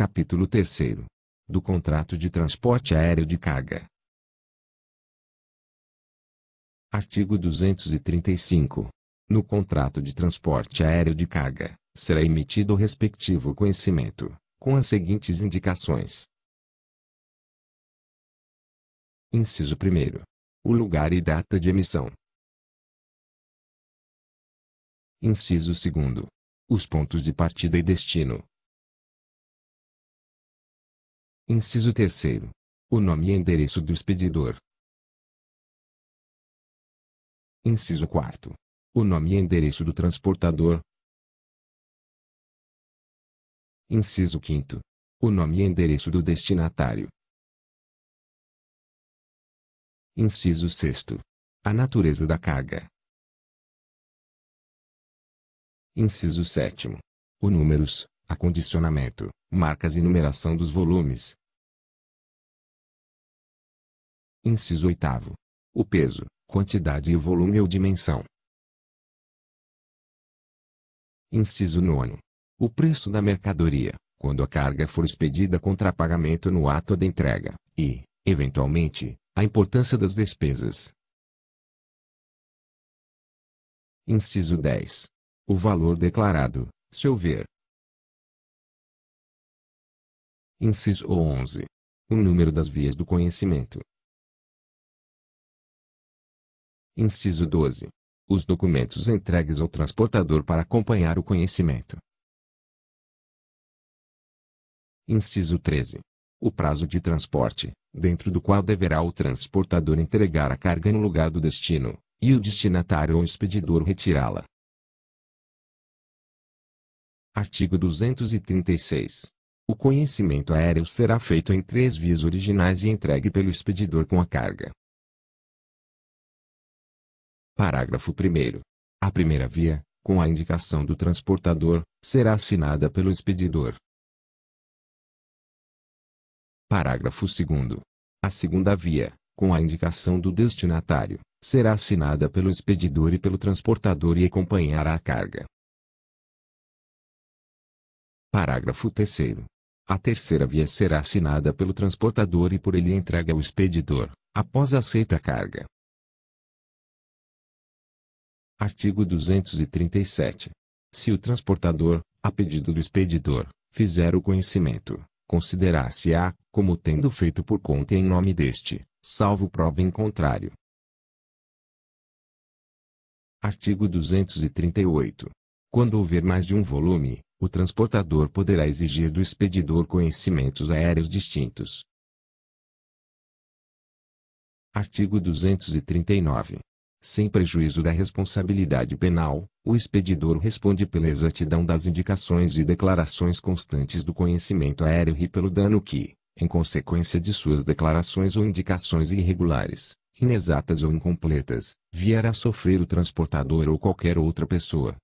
Capítulo 3 Do Contrato de Transporte Aéreo de Carga. Artigo 235. No contrato de transporte aéreo de carga, será emitido o respectivo conhecimento, com as seguintes indicações. Inciso 1. O lugar e data de emissão. Inciso 2. Os pontos de partida e destino, Inciso terceiro. O nome e endereço do expedidor. Inciso quarto. O nome e endereço do transportador. Inciso quinto. O nome e endereço do destinatário. Inciso sexto. A natureza da carga. Inciso 7. O números, acondicionamento, marcas e numeração dos volumes, Inciso 8. O peso, quantidade e volume ou dimensão. Inciso 9. O preço da mercadoria, quando a carga for expedida contra pagamento no ato da entrega, e, eventualmente, a importância das despesas. Inciso 10. O valor declarado, se houver. Inciso 11. O número das vias do conhecimento. Inciso 12. Os documentos entregues ao transportador para acompanhar o conhecimento. Inciso 13. O prazo de transporte, dentro do qual deverá o transportador entregar a carga no lugar do destino, e o destinatário ou expedidor retirá-la. Artigo 236. O conhecimento aéreo será feito em três vias originais e entregue pelo expedidor com a carga. Parágrafo 1 A primeira via, com a indicação do transportador, será assinada pelo expedidor. Parágrafo 2 A segunda via, com a indicação do destinatário, será assinada pelo expedidor e pelo transportador e acompanhará a carga. Parágrafo 3 A terceira via será assinada pelo transportador e por ele entregue ao expedidor, após aceita a carga. Artigo 237. Se o transportador, a pedido do expedidor, fizer o conhecimento, considerar-se-á, como tendo feito por conta em nome deste, salvo prova em contrário. Artigo 238. Quando houver mais de um volume, o transportador poderá exigir do expedidor conhecimentos aéreos distintos. Artigo 239 sem prejuízo da responsabilidade penal, o expedidor responde pela exatidão das indicações e declarações constantes do conhecimento aéreo e pelo dano que, em consequência de suas declarações ou indicações irregulares, inexatas ou incompletas, vier a sofrer o transportador ou qualquer outra pessoa.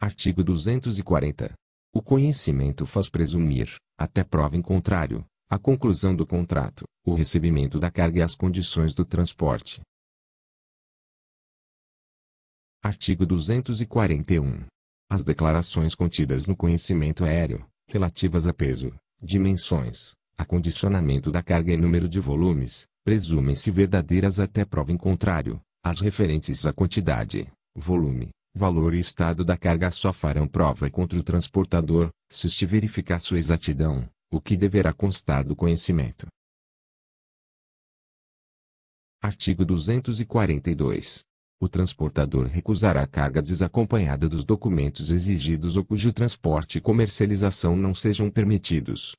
Artigo 240. O conhecimento faz presumir, até prova em contrário, a conclusão do contrato, o recebimento da carga e as condições do transporte. Artigo 241. As declarações contidas no conhecimento aéreo, relativas a peso, dimensões, acondicionamento da carga e número de volumes, presumem-se verdadeiras até prova em contrário. As referentes à quantidade, volume, valor e estado da carga só farão prova contra o transportador, se este verificar sua exatidão, o que deverá constar do conhecimento. Artigo 242. O transportador recusará carga desacompanhada dos documentos exigidos ou cujo transporte e comercialização não sejam permitidos.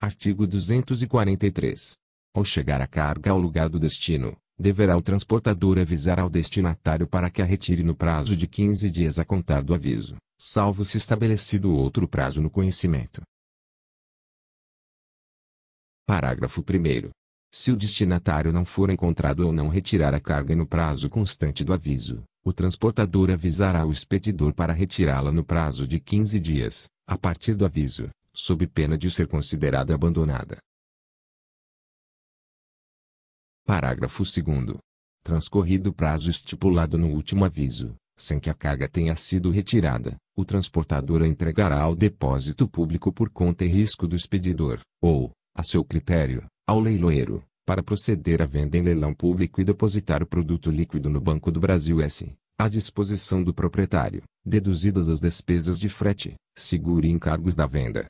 Artigo 243. Ao chegar a carga ao lugar do destino, deverá o transportador avisar ao destinatário para que a retire no prazo de 15 dias a contar do aviso salvo se estabelecido outro prazo no conhecimento. Parágrafo 1. Se o destinatário não for encontrado ou não retirar a carga no prazo constante do aviso, o transportador avisará o expedidor para retirá-la no prazo de 15 dias, a partir do aviso, sob pena de ser considerada abandonada. Parágrafo 2. Transcorrido o prazo estipulado no último aviso, sem que a carga tenha sido retirada, o transportador a entregará ao depósito público por conta e risco do expedidor, ou, a seu critério, ao leiloeiro, para proceder à venda em leilão público e depositar o produto líquido no Banco do Brasil S, à disposição do proprietário, deduzidas as despesas de frete, seguro e encargos da venda.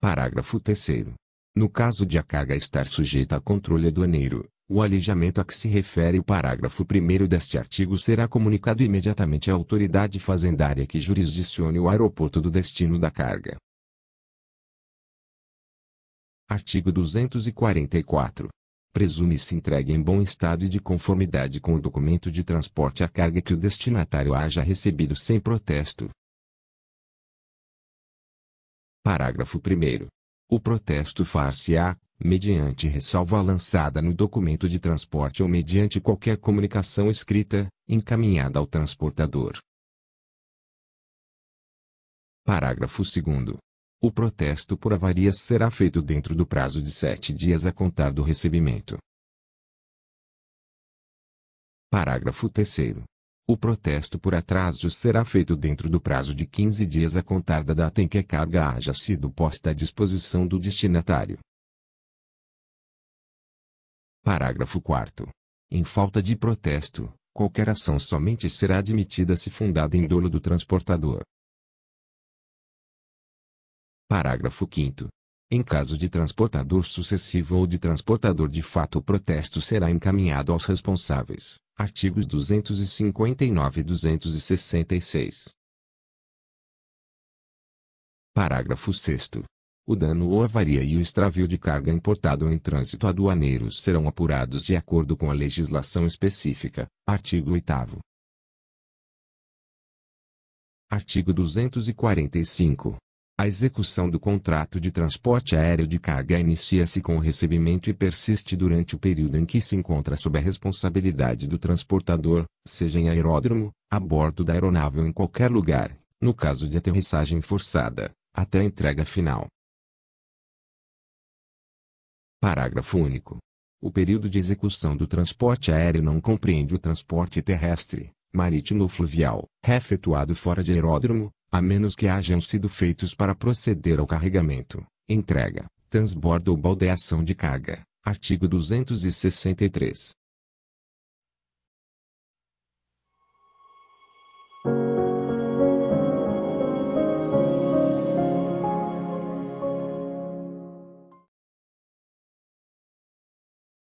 Parágrafo 3 No caso de a carga estar sujeita a controle aduaneiro, o alijamento a que se refere o parágrafo 1 deste artigo será comunicado imediatamente à autoridade fazendária que jurisdicione o aeroporto do destino da carga. Artigo 244. Presume-se entregue em bom estado e de conformidade com o documento de transporte a carga que o destinatário haja recebido sem protesto. Parágrafo 1. O protesto far-se-á, mediante ressalva lançada no documento de transporte ou mediante qualquer comunicação escrita, encaminhada ao transportador. Parágrafo 2. O protesto por avarias será feito dentro do prazo de sete dias a contar do recebimento. Parágrafo 3. O protesto por atraso será feito dentro do prazo de 15 dias a contar da data em que a carga haja sido posta à disposição do destinatário. Parágrafo 4 Em falta de protesto, qualquer ação somente será admitida se fundada em dolo do transportador. Parágrafo 5 Em caso de transportador sucessivo ou de transportador de fato o protesto será encaminhado aos responsáveis. Artigos 259 e 266. Parágrafo 6 o dano ou avaria e o extravio de carga importado em trânsito aduaneiros serão apurados de acordo com a legislação específica. Artigo 8 Artigo 245. A execução do contrato de transporte aéreo de carga inicia-se com o recebimento e persiste durante o período em que se encontra sob a responsabilidade do transportador, seja em aeródromo, a bordo da aeronave ou em qualquer lugar, no caso de aterrissagem forçada, até a entrega final. Parágrafo único. O período de execução do transporte aéreo não compreende o transporte terrestre, marítimo ou fluvial, efetuado fora de aeródromo, a menos que hajam sido feitos para proceder ao carregamento, entrega, transbordo ou baldeação de carga. Artigo 263.